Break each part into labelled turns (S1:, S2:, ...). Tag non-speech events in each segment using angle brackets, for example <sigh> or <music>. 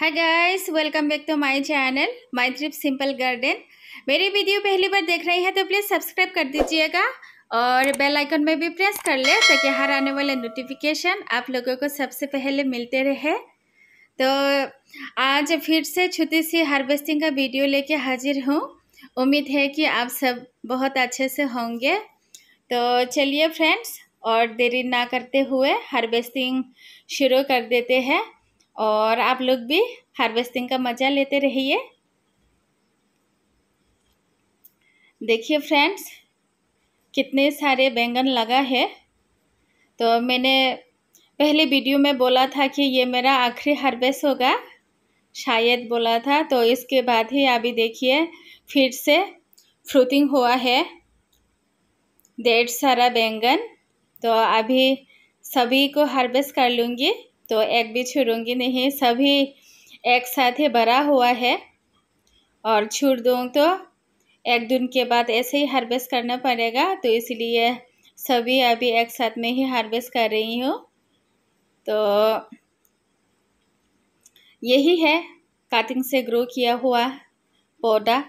S1: hi guys welcome back to my channel my trip simple garden मेरी video पहली बार देख रही है तो प्लीज़ सब्सक्राइब कर दीजिएगा और बेल आइकन में भी प्रेस कर ले ताकि हर आने वाले नोटिफिकेशन आप लोगों को सबसे पहले मिलते रहे तो आज फिर से छुट्टी सी हार्वेस्टिंग का वीडियो लेके हाजिर हूँ उम्मीद है कि आप सब बहुत अच्छे से होंगे तो चलिए फ्रेंड्स और देरी ना करते हुए हार्वेस्टिंग शुरू कर देते हैं और आप लोग भी हार्वेस्टिंग का मज़ा लेते रहिए देखिए फ्रेंड्स कितने सारे बैंगन लगा है तो मैंने पहले वीडियो में बोला था कि ये मेरा आखिरी हार्वेस्ट होगा शायद बोला था तो इसके बाद ही अभी देखिए फिर से फ्रूटिंग हुआ है डेढ़ सारा बैंगन तो अभी सभी को हार्वेस्ट कर लूँगी तो एक भी छोड़ूंगी नहीं सभी एक साथ ही भरा हुआ है और छूट दूँ तो एक दिन के बाद ऐसे ही हार्वेस्ट करना पड़ेगा तो इसलिए सभी अभी एक साथ में ही हार्वेस्ट कर रही हूँ तो यही है काटिंग से ग्रो किया हुआ पौधा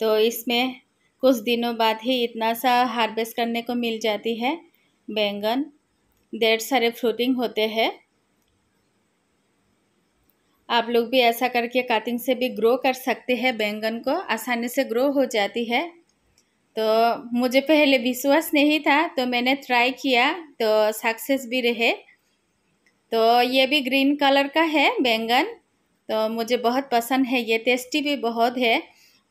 S1: तो इसमें कुछ दिनों बाद ही इतना सा हार्वेस्ट करने को मिल जाती है बैंगन डेढ़ सारे फ्रूटिंग होते हैं आप लोग भी ऐसा करके कटिंग से भी ग्रो कर सकते हैं बैंगन को आसानी से ग्रो हो जाती है तो मुझे पहले विश्वास नहीं था तो मैंने ट्राई किया तो सक्सेस भी रहे तो ये भी ग्रीन कलर का है बैंगन तो मुझे बहुत पसंद है ये टेस्टी भी बहुत है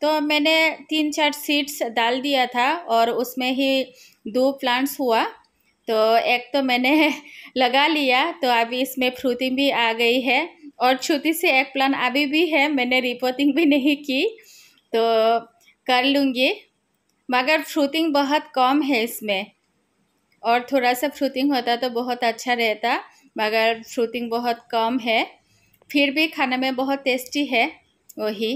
S1: तो मैंने तीन चार सीड्स डाल दिया था और उसमें ही दो प्लांट्स हुआ तो एक तो मैंने <laughs> लगा लिया तो अभी इसमें फ्रूटिंग भी आ गई है और छोटी सी एक प्लान अभी भी है मैंने रिपोर्टिंग भी नहीं की तो कर लूँगी मगर फ्रूटिंग बहुत कम है इसमें और थोड़ा सा फ्रूटिंग होता तो बहुत अच्छा रहता मगर फ्रूटिंग बहुत कम है फिर भी खाने में बहुत टेस्टी है वही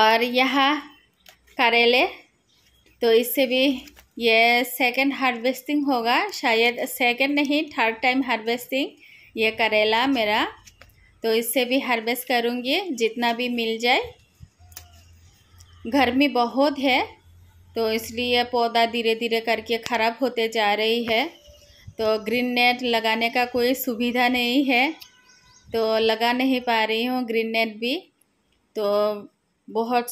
S1: और यहाँ करेले तो इससे भी ये सेकंड हार्वेस्टिंग होगा शायद सेकंड नहीं थर्ड टाइम हार्वेस्टिंग ये करेला मेरा तो इससे भी हार्वेस्ट करूँगी जितना भी मिल जाए गर्मी बहुत है तो इसलिए पौधा धीरे धीरे करके ख़राब होते जा रही है तो ग्रीन नेट लगाने का कोई सुविधा नहीं है तो लगा नहीं पा रही हूँ ग्रीन नेट भी तो बहुत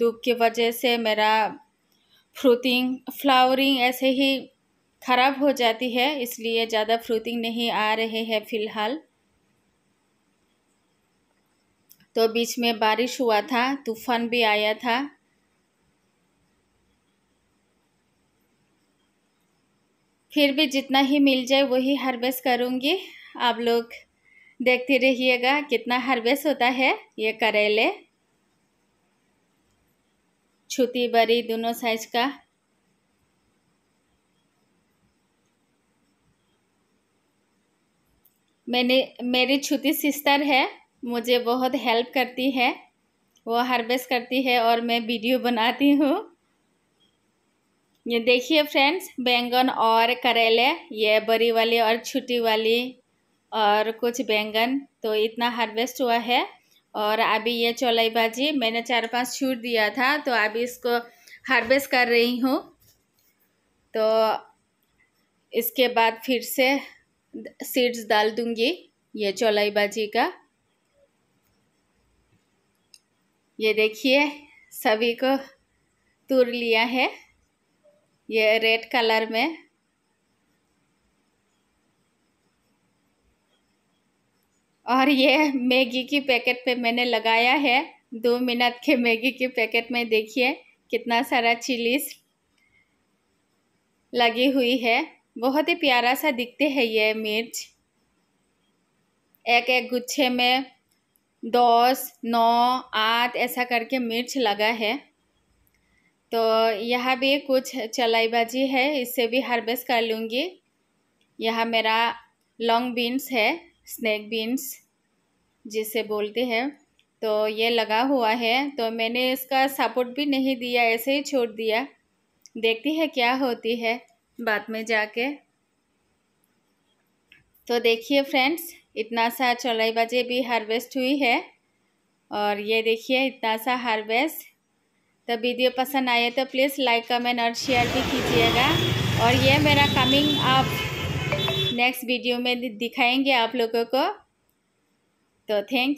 S1: धूप की वजह से मेरा फ्रूटिंग फ्लावरिंग ऐसे ही ख़राब हो जाती है इसलिए ज़्यादा फ्रूटिंग नहीं आ रहे हैं फ़िलहाल तो बीच में बारिश हुआ था तूफान भी आया था फिर भी जितना ही मिल जाए वही हार्वेस्ट करूँगी आप लोग देखते रहिएगा कितना हार्वेस्ट होता है ये करेले छुती बड़ी दोनों साइज का मैंने मेरी छोटी सिस्टर है मुझे बहुत हेल्प करती है वो हार्वेस्ट करती है और मैं वीडियो बनाती हूँ ये देखिए फ्रेंड्स बैंगन और करेले ये बड़ी वाली और छोटी वाली और कुछ बैंगन तो इतना हार्वेस्ट हुआ है और अभी ये चौलाई भाजी मैंने चार पांच छूट दिया था तो अभी इसको हार्वेस्ट कर रही हूँ तो इसके बाद फिर से सीड्स डाल दूंगी ये चौलाई बाजी का ये देखिए सभी को तुर लिया है ये रेड कलर में और ये मैगी की पैकेट पे मैंने लगाया है दो मिनट के मैगी के पैकेट में देखिए कितना सारा चिलीज लगी हुई है बहुत ही प्यारा सा दिखते हैं ये मिर्च एक एक गुच्छे में दस नौ आठ ऐसा करके मिर्च लगा है तो यहाँ भी कुछ चलाईबाजी है इससे भी हार्वेस्ट कर लूँगी यहाँ मेरा लॉन्ग बीन्स है स्नैक बीन्स जिसे बोलते हैं तो ये लगा हुआ है तो मैंने इसका सपोर्ट भी नहीं दिया ऐसे ही छोड़ दिया देखती है क्या होती है बाद में जाके तो देखिए फ्रेंड्स इतना सा चौलाई बाजे भी हार्वेस्ट हुई है और ये देखिए इतना सा हार्वेस्ट तो वीडियो पसंद आए तो प्लीज़ लाइक कमेंट और शेयर भी कीजिएगा और ये मेरा कमिंग आप नेक्स्ट वीडियो में दिखाएंगे आप लोगों को तो थैंक